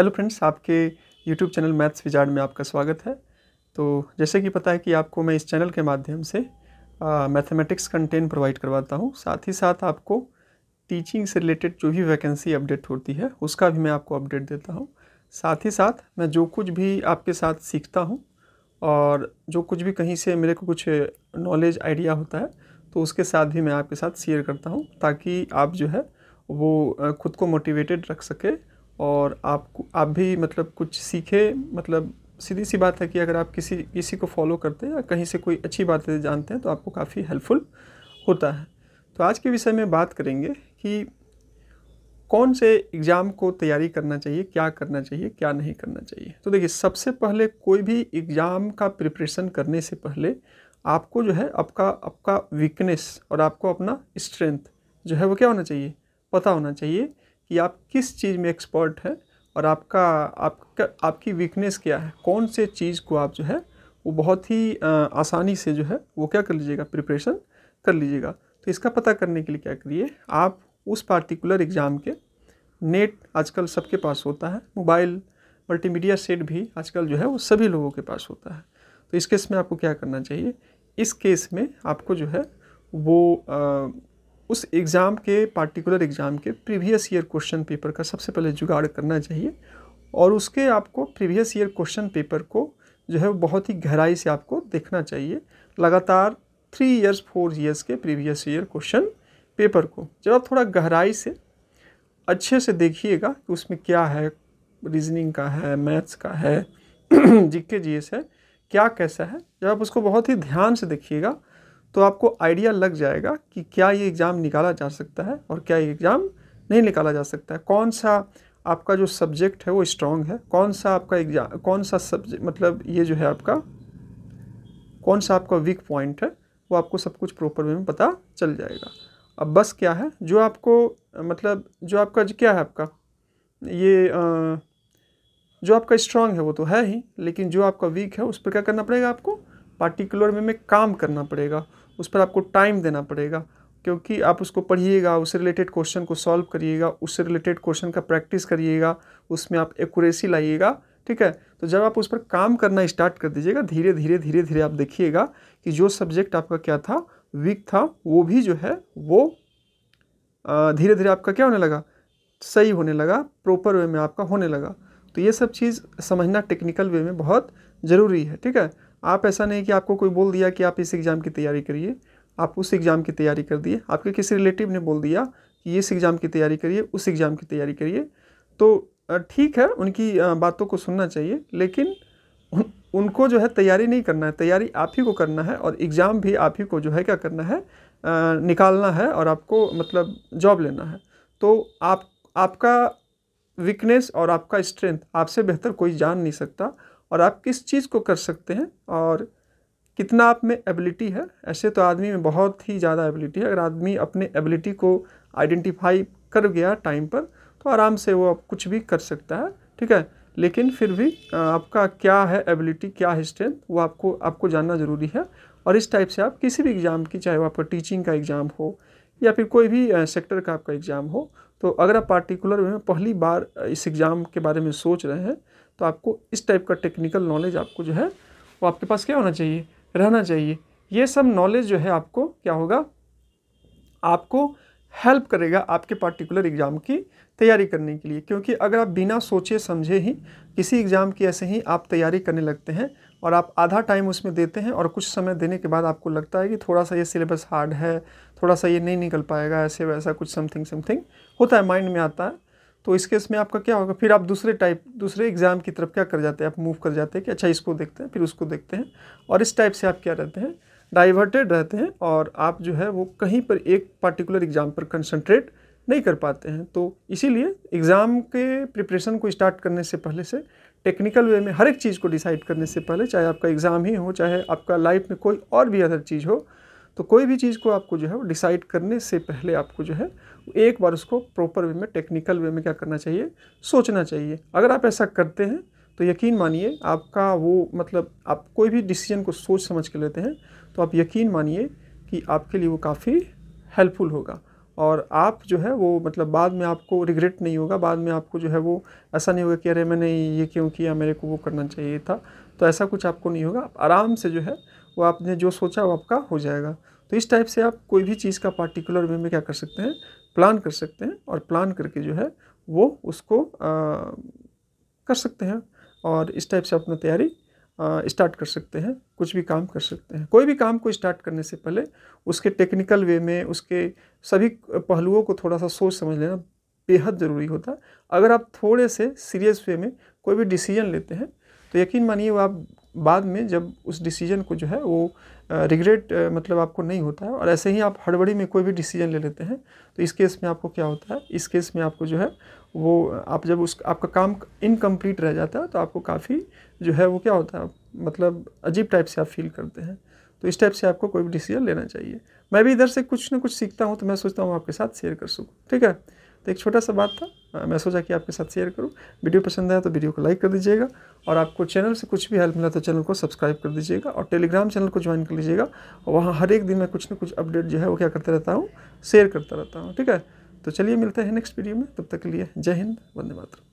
hello friends आपके YouTube channel maths wizard में आपका स्वागत है तो जैसे कि पता है कि आपको मैं इस चैनल के माध्यम से मैथमेटिक्स कंटेंट प्रोवाइड करवाता हूँ साथ ही साथ आपको टीचिंग से रिलेटेड जो भी वैकेंसी अपडेट होती है उसका भी मैं आपको अपडेट देता हूँ साथ ही साथ मैं जो कुछ भी आपके साथ सीखता हूँ और जो कुछ भी कहीं से मेरे को कुछ नॉलेज आइडिया होता है तो उसके साथ भी मैं आपके साथ शेयर करता हूँ ताकि आप जो है वो खुद को मोटिवेटेड रख सके और आप आप भी मतलब कुछ सीखे मतलब सीधी सी बात है कि अगर आप किसी किसी को फॉलो करते हैं या कहीं से कोई अच्छी बातें जानते हैं तो आपको काफ़ी हेल्पफुल होता है तो आज के विषय में बात करेंगे कि कौन से एग्ज़ाम को तैयारी करना चाहिए क्या करना चाहिए क्या नहीं करना चाहिए तो देखिए सबसे पहले कोई भी एग्ज़ाम का प्रिपरेशन करने से पहले आपको जो है आपका आपका वीकनेस और आपको अपना स्ट्रेंथ जो है वो क्या होना चाहिए पता होना चाहिए कि आप किस चीज़ में एक्सपर्ट है और आपका आपका आपकी वीकनेस क्या है कौन से चीज़ को आप जो है वो बहुत ही आसानी से जो है वो क्या कर लीजिएगा प्रिपरेशन कर लीजिएगा तो इसका पता करने के लिए क्या करिए आप उस पार्टिकुलर एग्ज़ाम के नेट आजकल सबके पास होता है मोबाइल मल्टीमीडिया सेट भी आजकल जो है वो सभी लोगों के पास होता है तो इस केस में आपको क्या करना चाहिए इस केस में आपको जो है वो आ, उस एग्ज़ाम के पार्टिकुलर एग्ज़ाम के प्रीवियस ईयर क्वेश्चन पेपर का सबसे पहले जुगाड़ करना चाहिए और उसके आपको प्रीवियस ईयर क्वेश्चन पेपर को जो है बहुत ही गहराई से आपको देखना चाहिए लगातार थ्री ईयर्स फोर ईयर्स के प्रीवियस ईयर क्वेश्चन पेपर को जब आप थोड़ा गहराई से अच्छे से देखिएगा कि उसमें क्या है रीजनिंग का है मैथ्स का है जी के है क्या कैसा है जब आप उसको बहुत ही ध्यान से देखिएगा तो आपको आइडिया लग जाएगा कि क्या ये एग्ज़ाम निकाला जा सकता है और क्या ये एग्ज़ाम नहीं निकाला जा सकता है कौन सा आपका जो सब्जेक्ट है वो स्ट्रॉन्ग है कौन सा आपका एग्जाम कौन सा सब्जेक्ट मतलब ये जो है आपका कौन सा आपका वीक पॉइंट है वो आपको सब कुछ प्रॉपर वे में पता चल जाएगा अब बस क्या है जो आपको मतलब जो आपका जो क्या है आपका ये आ, जो आपका स्ट्रांग है वो तो है ही लेकिन जो आपका वीक है उस पर क्या करना पड़ेगा आपको पार्टिकुलर में, में काम करना पड़ेगा उस पर आपको टाइम देना पड़ेगा क्योंकि आप उसको पढ़िएगा उससे रिलेटेड क्वेश्चन को सॉल्व करिएगा उससे रिलेटेड क्वेश्चन का प्रैक्टिस करिएगा उसमें आप एकूरेसी लाइएगा ठीक है तो जब आप उस पर काम करना स्टार्ट कर दीजिएगा धीरे धीरे धीरे धीरे आप देखिएगा कि जो सब्जेक्ट आपका क्या था वीक था वो भी जो है वो धीरे धीरे आपका क्या होने लगा सही होने लगा प्रॉपर वे में आपका होने लगा तो ये सब चीज़ समझना टेक्निकल वे में बहुत ज़रूरी है ठीक है आप ऐसा नहीं कि आपको कोई बोल दिया कि आप इस एग्ज़ाम की तैयारी करिए आप उस एग्ज़ाम की तैयारी कर दिए आपके किसी रिलेटिव ने बोल दिया कि इस एग्ज़ाम की तैयारी करिए उस एग्ज़ाम की तैयारी करिए तो ठीक है उनकी बातों को सुनना चाहिए लेकिन उन, उनको जो है तैयारी नहीं करना है तैयारी आप ही को करना है और एग्ज़ाम भी आप ही को जो है क्या करना है आ, निकालना है और आपको मतलब जॉब लेना है तो आप आपका वीकनेस और आपका स्ट्रेंथ आपसे बेहतर कोई जान नहीं सकता और आप किस चीज़ को कर सकते हैं और कितना आप में एबिलिटी है ऐसे तो आदमी में बहुत ही ज़्यादा एबिलिटी है अगर आदमी अपने एबिलिटी को आइडेंटिफाई कर गया टाइम पर तो आराम से वो आप कुछ भी कर सकता है ठीक है लेकिन फिर भी आपका क्या है एबिलिटी क्या है स्ट्रेंथ वो आपको आपको जानना ज़रूरी है और इस टाइप से आप किसी भी एग्ज़ाम की चाहे वो आपका टीचिंग का एग्ज़ाम हो या फिर कोई भी सेक्टर का आपका एग्ज़ाम हो तो अगर आप पार्टिकुलर में पहली बार इस एग्ज़ाम के बारे में सोच रहे हैं तो आपको इस टाइप का टेक्निकल नॉलेज आपको जो है वो आपके पास क्या होना चाहिए रहना चाहिए ये सब नॉलेज जो है आपको क्या होगा आपको हेल्प करेगा आपके पार्टिकुलर एग्ज़ाम की तैयारी करने के लिए क्योंकि अगर आप बिना सोचे समझे ही किसी एग्ज़ाम की ऐसे ही आप तैयारी करने लगते हैं और आप आधा टाइम उसमें देते हैं और कुछ समय देने के बाद आपको लगता है कि थोड़ा सा ये सिलेबस हार्ड है थोड़ा सा ये नहीं निकल पाएगा ऐसे वैसा कुछ समथिंग समथिंग होता है माइंड में आता है तो इस केस में आपका क्या होगा फिर आप दूसरे टाइप दूसरे एग्ज़ाम की तरफ क्या कर जाते हैं आप मूव कर जाते हैं कि अच्छा इसको देखते हैं फिर उसको देखते हैं और इस टाइप से आप क्या रहते हैं डाइवर्टेड रहते हैं और आप जो है वो कहीं पर एक पार्टिकुलर एग्ज़ाम पर कंसनट्रेट नहीं कर पाते हैं तो इसीलिए एग्ज़ाम के प्रिपरेशन को स्टार्ट करने से पहले से टेक्निकल वे में हर एक चीज़ को डिसाइड करने से पहले चाहे आपका एग्ज़ाम ही हो चाहे आपका लाइफ में कोई और भी अदर चीज़ हो तो कोई भी चीज़ को आपको जो है वो डिसाइड करने से पहले आपको जो है एक बार उसको प्रॉपर वे में टेक्निकल वे में क्या करना चाहिए सोचना चाहिए अगर आप ऐसा करते हैं तो यकीन मानिए आपका वो मतलब आप कोई भी डिसीजन को सोच समझ के लेते हैं तो आप यकीन मानिए कि आपके लिए वो काफ़ी हेल्पफुल होगा और आप जो है वो मतलब बाद में आपको रिग्रेट नहीं होगा बाद में आपको जो है वो ऐसा नहीं होगा कि अरे मैंने ये क्यों किया मेरे को वो करना चाहिए था तो ऐसा कुछ आपको नहीं होगा आप आराम से जो है वो आपने जो सोचा वो आपका हो जाएगा तो इस टाइप से आप कोई भी चीज़ का पार्टिकुलर वे में क्या कर सकते हैं प्लान कर सकते हैं और प्लान करके जो है वो उसको आ, कर सकते हैं और इस टाइप से अपना तैयारी स्टार्ट कर सकते हैं कुछ भी काम कर सकते हैं कोई भी काम को स्टार्ट करने से पहले उसके टेक्निकल वे में उसके सभी पहलुओं को थोड़ा सा सोच समझ लेना बेहद ज़रूरी होता है अगर आप थोड़े से सीरियस वे में कोई भी डिसीजन लेते हैं तो यकीन मानिए वो आप बाद में जब उस डिसीजन को जो है वो रिग्रेट मतलब आपको नहीं होता है और ऐसे ही आप हड़बड़ी में कोई भी डिसीजन ले लेते हैं तो इस केस में आपको क्या होता है इस केस में आपको जो है वो आप जब उस आपका काम इनकम्प्लीट रह जाता है तो आपको काफ़ी जो है वो क्या होता है मतलब अजीब टाइप से आप फील करते हैं तो इस टाइप से आपको कोई भी डिसीजन लेना चाहिए मैं भी इधर से कुछ ना कुछ सीखता हूँ तो मैं सोचता हूँ आपके साथ शेयर कर सकूँ ठीक है तो एक छोटा सा बात था मैं सोचा कि आपके साथ शेयर करूँ वीडियो पसंद आया तो वीडियो को लाइक कर दीजिएगा और आपको चैनल से कुछ भी हेल्प मिला तो चैनल को सब्सक्राइब कर दीजिएगा और टेलीग्राम चैनल को ज्वाइन कर लीजिएगा और वहाँ हर एक दिन मैं कुछ ना कुछ अपडेट जो है वो क्या करता रहता हूँ शेयर करता रहता हूँ ठीक है तो चलिए मिलते हैं नेक्स्ट वीडियो में तब तक के लिए जय हिंद वंदे मातरम